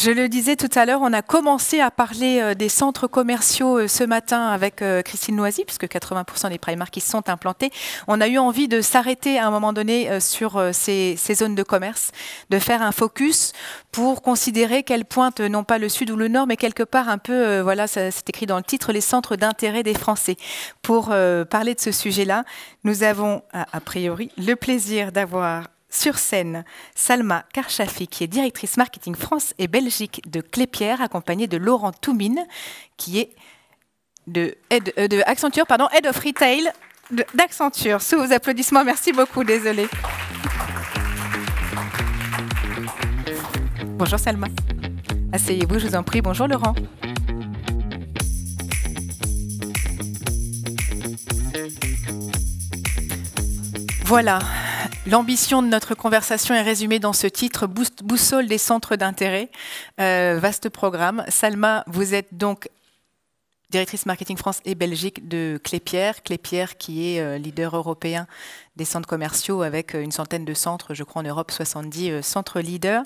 Je le disais tout à l'heure, on a commencé à parler euh, des centres commerciaux euh, ce matin avec euh, Christine Noisy, puisque 80% des Primark qui sont implantés. On a eu envie de s'arrêter à un moment donné sur ces, ces, zones de commerce, de faire un focus pour considérer qu'elles pointent non pas le sud ou le nord, mais quelque part un peu, voilà, c'est écrit dans le titre, les centres d'intérêt des Français. Pour parler de ce sujet-là, nous avons a priori le plaisir d'avoir sur scène, Salma Karchafi, qui est directrice marketing France et Belgique de Clépierre, accompagnée de Laurent Toumine, qui est de, euh, de, Accenture, pardon, Head of Retail d'Accenture. Sous vos applaudissements, merci beaucoup, désolé. Bonjour Salma. Asseyez-vous, je vous en prie. Bonjour Laurent. Voilà, L'ambition de notre conversation est résumée dans ce titre, Boussole des centres d'intérêt, euh, vaste programme. Salma, vous êtes donc directrice marketing France et Belgique de Clépierre. Clépierre qui est euh, leader européen des centres commerciaux avec euh, une centaine de centres, je crois en Europe, 70 centres leaders.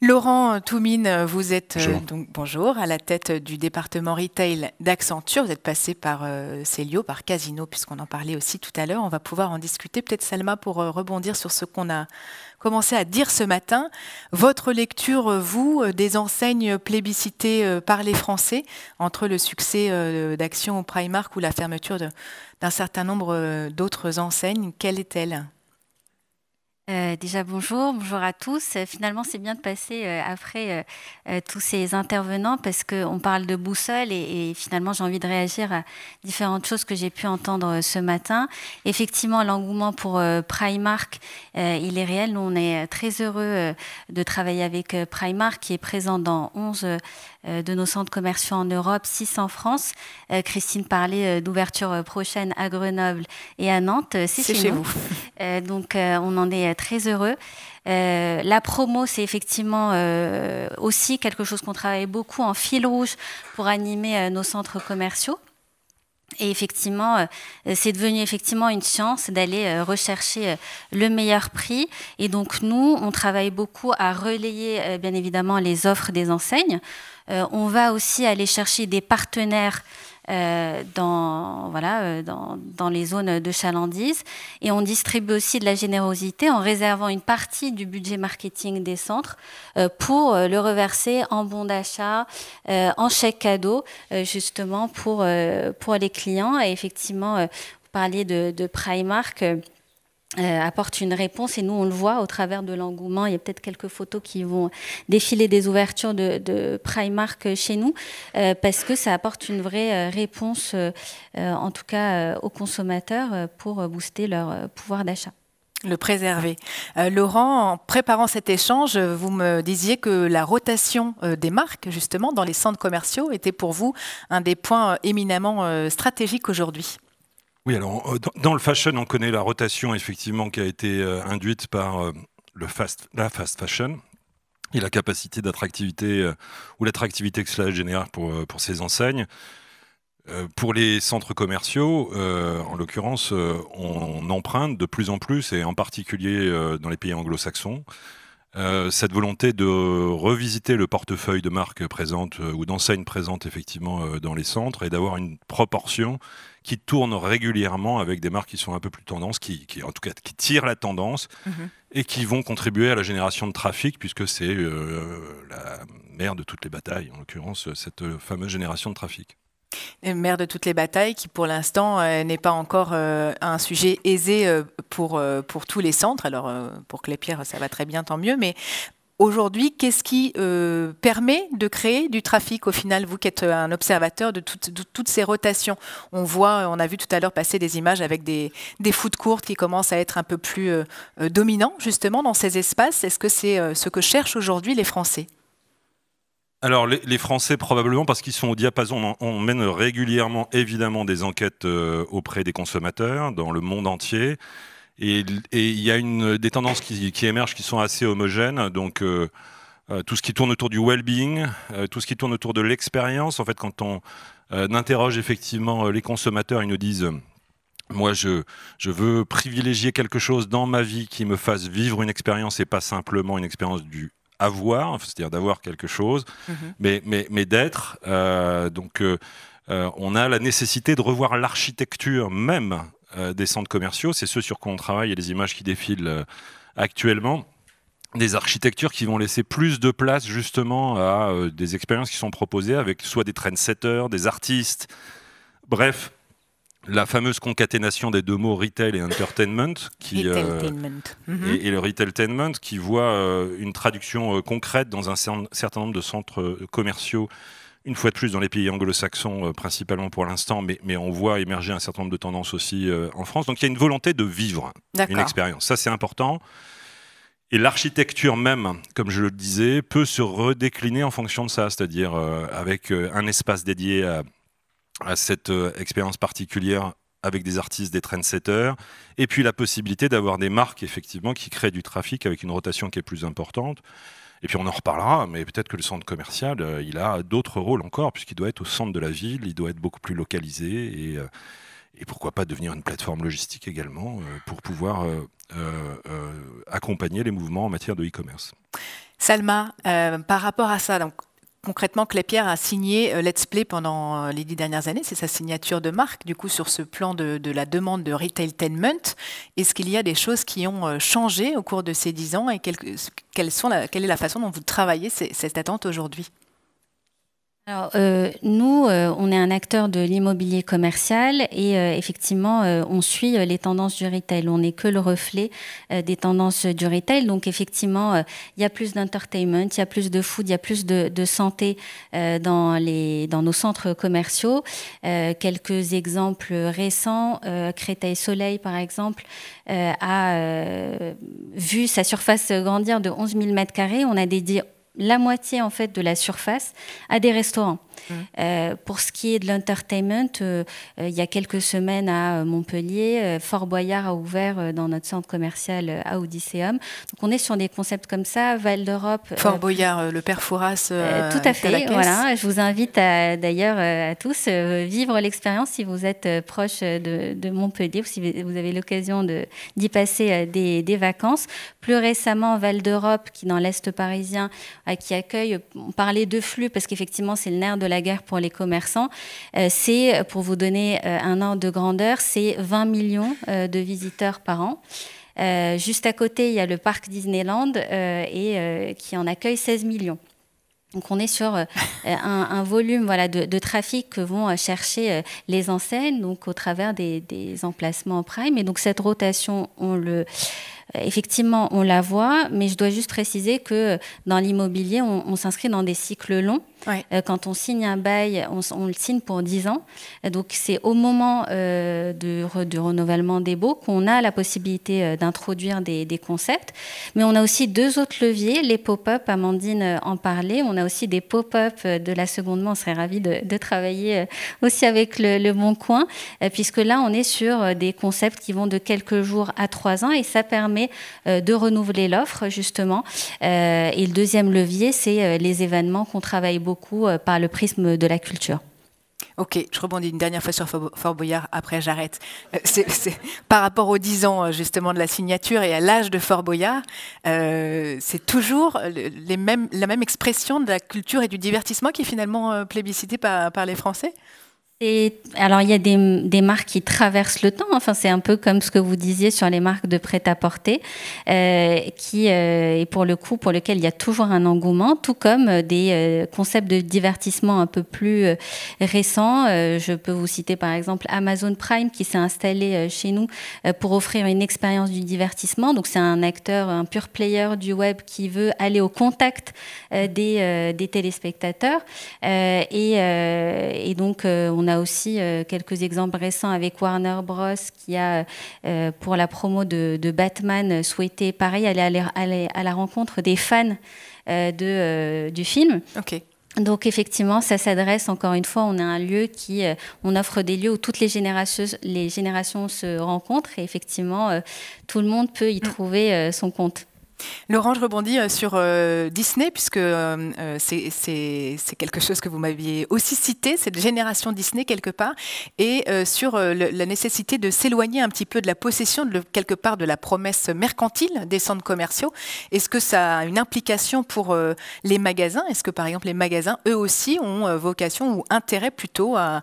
Laurent Toumine, vous êtes euh, donc bonjour à la tête du département retail d'Accenture. Vous êtes passé par euh, Célio, par Casino, puisqu'on en parlait aussi tout à l'heure. On va pouvoir en discuter. Peut-être Salma pour euh, rebondir sur ce qu'on a commencé à dire ce matin. Votre lecture, vous, des enseignes plébiscitées par les Français entre le succès d'Action au Primark ou la fermeture d'un certain nombre d'autres enseignes, quelle est-elle euh, déjà bonjour, bonjour à tous. Euh, finalement, c'est bien de passer euh, après tous ces intervenants parce qu'on parle de boussole et, et finalement, j'ai envie de réagir à différentes choses que j'ai pu entendre ce matin. Effectivement, l'engouement pour Primark, il est réel. Nous, on est très heureux de travailler avec Primark qui est présent dans 11 euh, de nos centres commerciaux en Europe, 6 en France. Euh, Christine parlait euh, d'ouverture prochaine à Grenoble et à Nantes. C'est chez, vous. donc on en est très heureux. la promo, c'est effectivement aussi quelque chose qu'on travaille beaucoup en fil rouge pour animer nos centres commerciaux. Et effectivement, euh, c'est devenu effectivement une science d'aller euh, rechercher euh, le meilleur prix. Et donc nous, on travaille beaucoup à relayer bien évidemment les offres des enseignes. On va aussi aller chercher des partenaires euh, dans, voilà, euh, dans, dans, les zones de chalandise. Et on distribue aussi de la générosité en réservant une partie du budget marketing des centres euh, pour le reverser en bons d'achat, en chèques cadeaux, justement pour, pour les clients. Et effectivement, vous parliez de, de Primark. Euh, apporte une réponse et nous on le voit au travers de l'engouement. Il y a peut-être quelques photos qui vont défiler des ouvertures de, Primark chez nous euh, parce que ça apporte une vraie euh, réponse, en tout cas aux consommateurs, pour booster leur pouvoir d'achat. Le préserver. Laurent, en préparant cet échange, vous me disiez que la rotation des marques, justement, dans les centres commerciaux, était pour vous un des points éminemment stratégiques aujourd'hui. Oui, alors euh, dans, le fashion, on connaît la rotation effectivement qui a été euh, induite par euh, le fast, la fast fashion et la capacité d'attractivité ou l'attractivité que cela génère pour, pour ces enseignes. Pour les centres commerciaux, en l'occurrence, on, emprunte de plus en plus, et en particulier dans les pays anglo-saxons, euh, cette volonté de revisiter le portefeuille de marques présentes euh, ou d'enseignes présentes effectivement euh, dans les centres et d'avoir une proportion qui tourne régulièrement avec des marques qui sont un peu plus tendance, qui, en tout cas qui tirent la tendance mhm. et qui vont contribuer à la génération de trafic puisque c'est la mère de toutes les batailles, en l'occurrence cette fameuse génération de trafic mère de toutes les batailles, qui pour l'instant euh, n'est pas encore euh, un sujet aisé euh, pour, pour tous les centres. Alors pour Clépierre, ça va très bien, tant mieux. Mais aujourd'hui, qu'est-ce qui permet de créer du trafic au final Vous qui êtes un observateur de, toutes ces rotations, on voit, on a vu tout à l'heure passer des images avec des, des foot courtes qui commencent à être un peu plus dominants justement dans ces espaces. Est-ce que c'est ce que cherchent aujourd'hui les Français alors les, Français probablement parce qu'ils sont au diapason. On, mène régulièrement évidemment des enquêtes euh, auprès des consommateurs dans le monde entier. Et il y a des tendances qui, émergent qui sont assez homogènes. Donc euh, euh, tout ce qui tourne autour du well-being, tout ce qui tourne autour de l'expérience. En fait, quand on interroge effectivement les consommateurs, ils nous disent moi, je, veux privilégier quelque chose dans ma vie qui me fasse vivre une expérience et pas simplement une expérience du avoir, c'est-à-dire d'avoir quelque chose, mhm. mais, mais, mais d'être. Euh, donc, euh, euh, on a la nécessité de revoir l'architecture même des centres commerciaux. C'est ce sur quoi on travaille et les images qui défilent actuellement. Des architectures qui vont laisser plus de place justement à des expériences qui sont proposées avec soit des trendsetters, des artistes, bref, la fameuse concaténation des deux mots retail et entertainment, qui, euh, et, le retailtainment, qui voit euh, une traduction euh, concrète dans un certain nombre de centres commerciaux, une fois de plus dans les pays anglo-saxons principalement pour l'instant, mais, mais, on voit émerger un certain nombre de tendances aussi en France. Donc il y a une volonté de vivre une expérience. Ça, c'est important. Et l'architecture même, comme je le disais, peut se redécliner en fonction de ça, c'est-à-dire avec un espace dédié à, à cette euh, expérience particulière avec des artistes, des trendsetters, et puis la possibilité d'avoir des marques effectivement qui créent du trafic avec une rotation qui est plus importante. Et puis on en reparlera, mais peut-être que le centre commercial, euh, il a d'autres rôles encore, puisqu'il doit être au centre de la ville, il doit être beaucoup plus localisé, et, euh, pourquoi pas devenir une plateforme logistique également, pour pouvoir accompagner les mouvements en matière de e-commerce. Salma, par rapport à ça, donc concrètement, Clépierre a signé euh, Let's Play pendant euh, les dix dernières années. C'est sa signature de marque, du coup, sur ce plan de, la demande de retailtainment. Est-ce qu'il y a des choses qui ont euh, changé au cours de ces dix ans et quelles, sont quelle est la façon dont vous travaillez cette attente aujourd'hui alors, euh, nous, euh, on est un acteur de l'immobilier commercial et euh, effectivement, on suit les tendances du retail. On n'est que le reflet des tendances du retail. Donc, effectivement, il y a plus d'entertainment, il y a plus de food, il y a plus de, santé dans, les, dans nos centres commerciaux. quelques exemples récents, Créteil Soleil, par exemple, a vu sa surface grandir de 11 000 m2. On a dédié la moitié en fait de la surface à des restaurants. Euh, pour ce qui est de l'entertainment, euh, euh, il y a quelques semaines à Montpellier, Fort Boyard a ouvert dans notre centre commercial à Odysseum. Donc on est sur des concepts comme ça, Val d'Europe. Fort Boyard, le père Fouras. tout à fait, voilà. Je vous invite d'ailleurs à tous vivre l'expérience si vous êtes proche de, Montpellier ou si vous avez l'occasion d'y passer des, des vacances. Plus récemment, Val d'Europe, qui dans l'Est parisien, qui accueille, on parlait de flux parce qu'effectivement c'est le nerf de la guerre pour les commerçants, euh, c'est, pour vous donner euh, un ordre de grandeur, c'est 20 millions euh, de visiteurs par an. juste à côté, il y a le parc Disneyland et qui en accueille 16 millions. Donc on est sur un, volume voilà, de, trafic que vont chercher les enseignes donc au travers des, des emplacements prime. Et donc cette rotation, on le, euh, effectivement, on la voit, mais je dois juste préciser que euh, dans l'immobilier, on, s'inscrit dans des cycles longs. Euh, quand on signe un bail, on, le signe pour 10 ans. Donc c'est au moment du renouvellement des baux qu'on a la possibilité d'introduire des, concepts. Mais on a aussi deux autres leviers, les pop-up, Amandine en parlait. On a aussi des pop-up de la seconde main On serait ravi de, travailler aussi avec le, le, Bon Coin, puisque là, on est sur des concepts qui vont de quelques jours à 3 ans et ça permet euh, de renouveler l'offre, justement. Euh, et le deuxième levier, c'est euh, les événements qu'on travaille beaucoup par le prisme de la culture. Ok, je rebondis une dernière fois sur Fort Boyard, après j'arrête. par rapport aux 10 ans justement de la signature et à l'âge de Fort Boyard, c'est toujours les mêmes, la même expression de la culture et du divertissement qui est finalement plébiscité par les Français alors, il y a des, marques qui traversent le temps. Enfin, c'est un peu comme ce que vous disiez sur les marques de prêt-à-porter, euh, qui euh, et pour le coup, pour lequel il y a toujours un engouement, tout comme euh, des euh, concepts de divertissement un peu plus euh, récents. je peux vous citer par exemple Amazon Prime, qui s'est installé chez nous pour offrir une expérience du divertissement. Donc, c'est un acteur, un pur player du web qui veut aller au contact des, téléspectateurs. Et, et, donc, on on a aussi euh, quelques exemples récents avec Warner Bros. qui a, euh, pour la promo de, Batman, euh, souhaité, pareil, aller à, la, à la rencontre des fans de, du film. Ok. Donc effectivement, ça s'adresse encore une fois. On a un lieu qui, on offre des lieux où toutes les générations, les générations se rencontrent et effectivement, tout le monde peut y mm. trouver son compte. Laurent, je rebondis euh, sur euh, Disney, puisque euh, c'est quelque chose que vous m'aviez aussi cité, cette génération Disney quelque part, et sur la nécessité de s'éloigner un petit peu de la possession, de, quelque part de la promesse mercantile des centres commerciaux. Est-ce que ça a une implication pour les magasins Est-ce que par exemple les magasins, eux aussi, ont vocation ou intérêt plutôt à,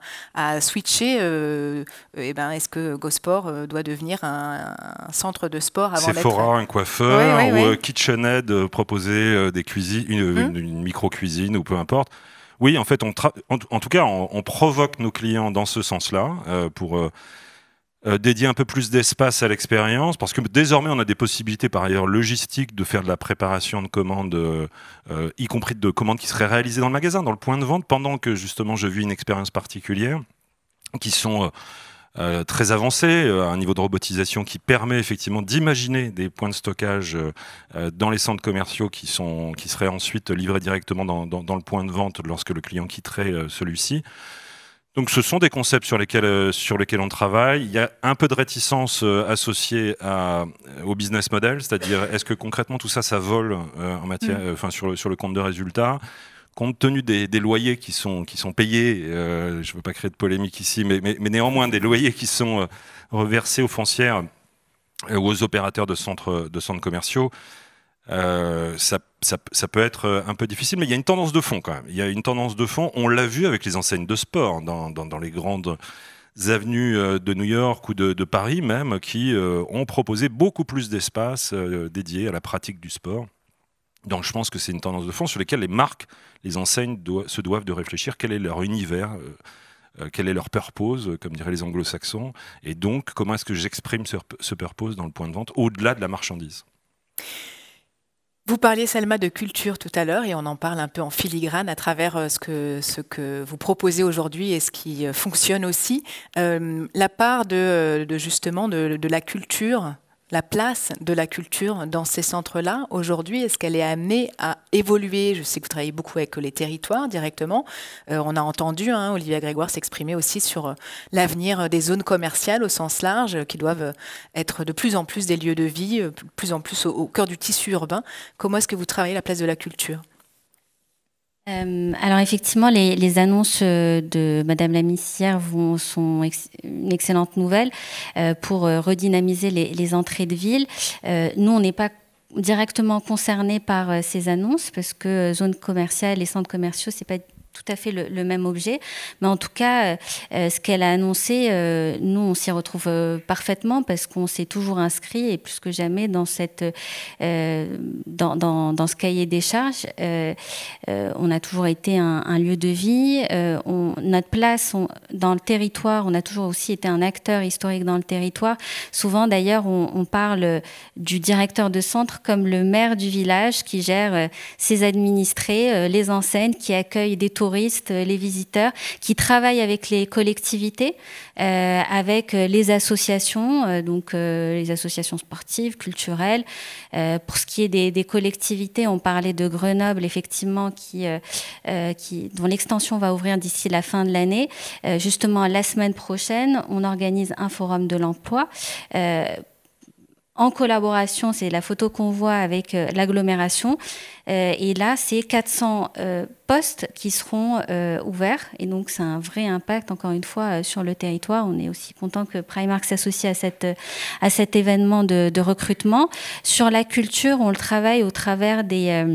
switcher et eh ben, Est-ce que GoSport doit devenir un, centre de sport avant d'être... un coiffeur euh, KitchenAid euh, proposer euh, des cuisines, hum. une, micro-cuisine ou peu importe. Oui, en fait, on en, tout cas, on, provoque nos clients dans ce sens-là pour dédier un peu plus d'espace à l'expérience, parce que désormais, on a des possibilités, par ailleurs, logistiques de faire de la préparation de commandes, y compris de commandes qui seraient réalisées dans le magasin, dans le point de vente, pendant que justement je vis une expérience particulière, qui sont euh, très avancé, euh, un niveau de robotisation qui permet effectivement d'imaginer des points de stockage euh, euh, dans les centres commerciaux qui, sont, qui seraient ensuite livrés directement dans, dans, le point de vente lorsque le client quitterait celui-ci. Donc ce sont des concepts sur lesquels, sur lesquels on travaille. Il y a un peu de réticence associée à, au business model, c'est-à-dire est-ce que concrètement tout ça, ça vole en matière, mm. enfin sur, sur le compte de résultats compte tenu des, loyers qui sont, qui sont payés, euh, je ne veux pas créer de polémique ici, mais, néanmoins des loyers qui sont euh, reversés aux foncières ou euh, aux opérateurs de centres, de centres commerciaux, ça, peut être un peu difficile, mais il y a une tendance de fond quand même. Il y a une tendance de fond, on l'a vu avec les enseignes de sport dans, les grandes avenues de New York ou de, de Paris même, qui ont proposé beaucoup plus d'espace dédié à la pratique du sport. Donc je pense que c'est une tendance de fond sur laquelle les marques, les enseignes se doivent de réfléchir quel est leur univers. Euh, euh, quel est leur purpose, euh, comme diraient les anglo-saxons, et donc comment est-ce que j'exprime ce, purpose dans le point de vente au-delà de la marchandise. Vous parliez, Salma, de culture tout à l'heure et on en parle un peu en filigrane à travers ce que, vous proposez aujourd'hui et ce qui fonctionne aussi. la part de, justement de, la culture la place de la culture dans ces centres-là aujourd'hui Est-ce qu'elle est amenée à évoluer Je sais que vous travaillez beaucoup avec les territoires directement. Euh, on a entendu Olivier hein, Olivia Grégoire s'exprimer aussi sur euh, l'avenir des zones commerciales au sens large, euh, qui doivent être de plus en plus des lieux de vie, de plus en plus au cœur du tissu urbain. Comment est-ce que vous travaillez la place de la culture euh, alors effectivement, les, annonces euh, de Madame la vont, sont une excellente nouvelle euh, pour redynamiser les, entrées de ville. nous, on n'est pas directement concernés par ces annonces parce que zones commerciales et centres commerciaux, c'est pas tout à fait le, même objet. Mais en tout cas, euh, euh, ce qu'elle a annoncé, euh, nous, on s'y retrouve parfaitement parce qu'on s'est toujours inscrit et plus que jamais dans, cette, dans, ce cahier des charges. on a toujours été un, lieu de vie. On, notre place dans le territoire, on a toujours aussi été un acteur historique dans le territoire. Souvent, d'ailleurs, on, parle du directeur de centre comme le maire du village qui gère ses administrés, les enseignes, qui accueillent des tours touristes, euh, les visiteurs, qui travaillent avec les collectivités, euh, avec euh, les associations, donc les associations sportives, culturelles. pour ce qui est des, collectivités, on parlait de Grenoble, effectivement, qui, dont l'extension va ouvrir d'ici la fin de l'année. justement, la semaine prochaine, on organise un forum de l'emploi en collaboration, c'est la photo qu'on voit avec euh, l'agglomération. Euh, et là, c'est 400 euh, postes qui seront ouverts. Et donc, c'est un vrai impact, encore une fois, sur le territoire. On est aussi content que Primark s'associe à, cette, à cet événement de, recrutement. Sur la culture, on le travaille au travers des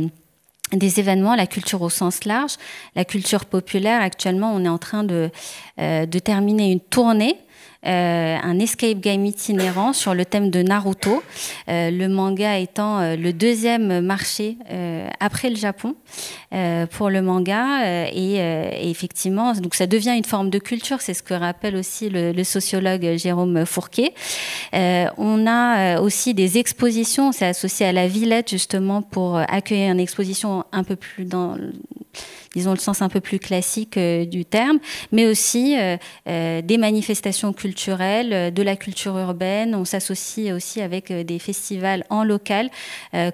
des événements, la culture au sens large, la culture populaire. Actuellement, on est en train de, de terminer une tournée euh, un escape game itinérant sur le thème de Naruto, euh, le manga étant euh, le deuxième marché après le Japon pour le manga. Et, effectivement, donc ça devient une forme de culture, c'est ce que rappelle aussi le, sociologue Jérôme Fourquet. on a aussi des expositions, c'est associé à la Villette justement pour accueillir une exposition un peu plus dans disons le sens un peu plus classique euh, du terme, mais aussi euh, euh, des manifestations culturelles, de la culture urbaine. On s'associe aussi avec des festivals en local,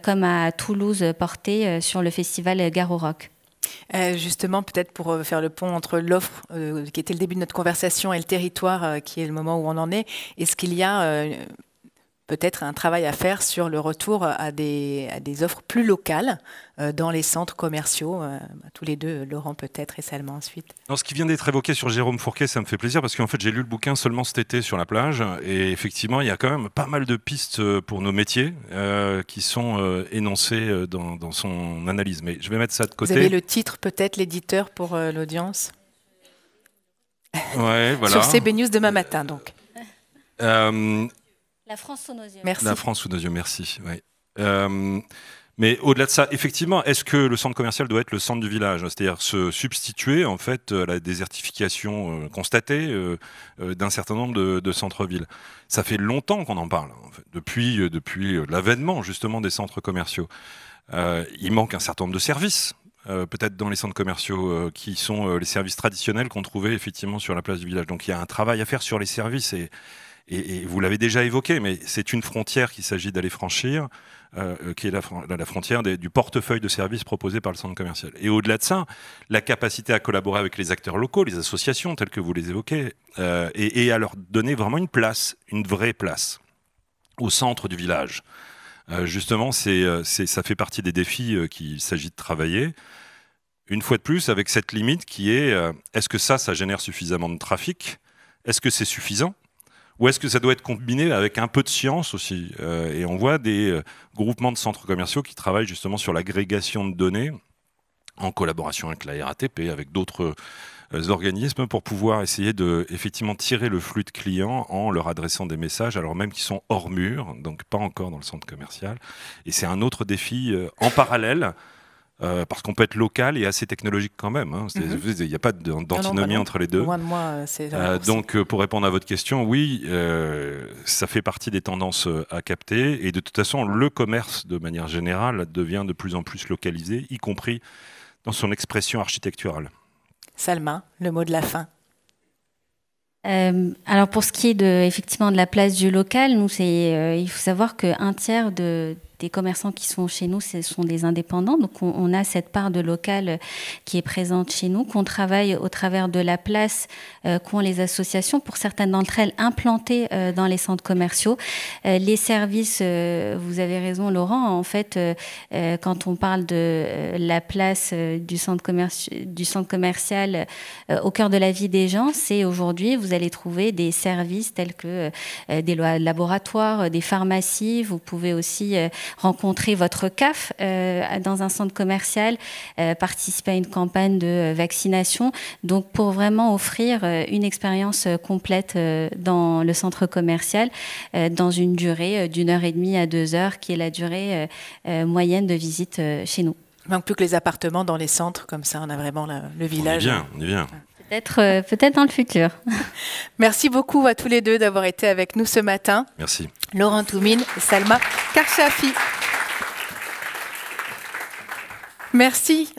comme à Toulouse porté sur le festival Garo Rock. justement, peut-être pour faire le pont entre l'offre qui était le début de notre conversation et le territoire qui est le moment où on en est, est-ce qu'il y a peut-être un travail à faire sur le retour à des, des offres plus locales euh, dans les centres commerciaux, euh, tous les deux, Laurent peut-être et Salma ensuite. ce qui vient d'être évoqué sur Jérôme Fourquet, ça me fait plaisir parce qu'en fait j'ai lu le bouquin seulement cet été sur la plage et effectivement il y a quand même pas mal de pistes euh, pour nos métiers qui sont énoncées dans, son analyse. Mais je vais mettre ça de côté. Vous avez le titre peut-être, l'éditeur pour l'audience ouais, voilà. Sur CB News demain matin donc. La France sous nos yeux. Merci. La France sous nos yeux, merci. Euh, mais au-delà de ça, effectivement, est-ce que le centre commercial doit être le centre du village C'est-à-dire se substituer en fait à la désertification euh, constatée euh, d'un certain nombre de, centres-villes. Ça fait longtemps qu'on en parle, depuis, depuis l'avènement justement des centres commerciaux. il manque un certain nombre de services. peut-être dans les centres commerciaux, qui sont les services traditionnels qu'on trouvait effectivement sur la place du village. Donc il y a un travail à faire sur les services et, et, vous l'avez déjà évoqué, mais c'est une frontière qu'il s'agit d'aller franchir, euh, euh, qui est la, la frontière du portefeuille de services proposé par le centre commercial. Et au-delà de ça, la capacité à collaborer avec les acteurs locaux, les associations telles que vous les évoquez, euh, et, à leur donner vraiment une place, une vraie place, au centre du village. justement, c'est, ça fait partie des défis qu'il s'agit de travailler. Une fois de plus, avec cette limite qui est est-ce que ça, ça génère suffisamment de trafic Est-ce que c'est suffisant ou est-ce que ça doit être combiné avec un peu de science aussi euh, Et on voit des euh, groupements de centres commerciaux qui travaillent justement sur l'agrégation de données en collaboration avec la RATP, avec d'autres euh, organismes pour pouvoir essayer de effectivement tirer le flux de clients en leur adressant des messages alors même qu'ils sont hors mur, donc pas encore dans le centre commercial. Et c'est un autre défi en parallèle euh, parce qu'on peut être local et assez technologique quand même. Hein. Mhm. Il n'y a pas d'antinomie entre les deux. de moi, euh, donc, euh, pour répondre à votre question, oui, ça fait partie des tendances à capter. Et de toute façon, le commerce, de manière générale, devient de plus en plus localisé, y compris dans son expression architecturale. Salma, le mot de la fin. alors pour ce qui est de, effectivement de la place du local, nous, il faut savoir qu'un tiers de, des commerçants qui sont chez nous, ce sont des indépendants. Donc on, a cette part de local euh, qui est présente chez nous, qu'on travaille au travers de la place euh, qu'ont les associations, pour certaines d'entre elles implantées euh, dans les centres commerciaux. les services, vous avez raison Laurent, en fait, quand on parle de la place du, centre du centre commercial au cœur de la vie des gens, c'est aujourd'hui, vous allez trouver des services tels que des laboratoires, des pharmacies, vous pouvez aussi rencontrer votre CAF euh, dans un centre commercial, euh, participer à une campagne de vaccination. Donc pour vraiment offrir euh, une expérience complète dans le centre commercial, dans une durée d'une heure et demie à deux heures, qui est la durée moyenne de visite chez nous. Il plus que les appartements dans les centres, comme ça on a vraiment le village. On bien, on bien. Peut-être euh, peut dans le futur. Merci beaucoup à tous les deux d'avoir été avec nous ce matin. Merci. Laurent Toumine et Salma Karchafi. Merci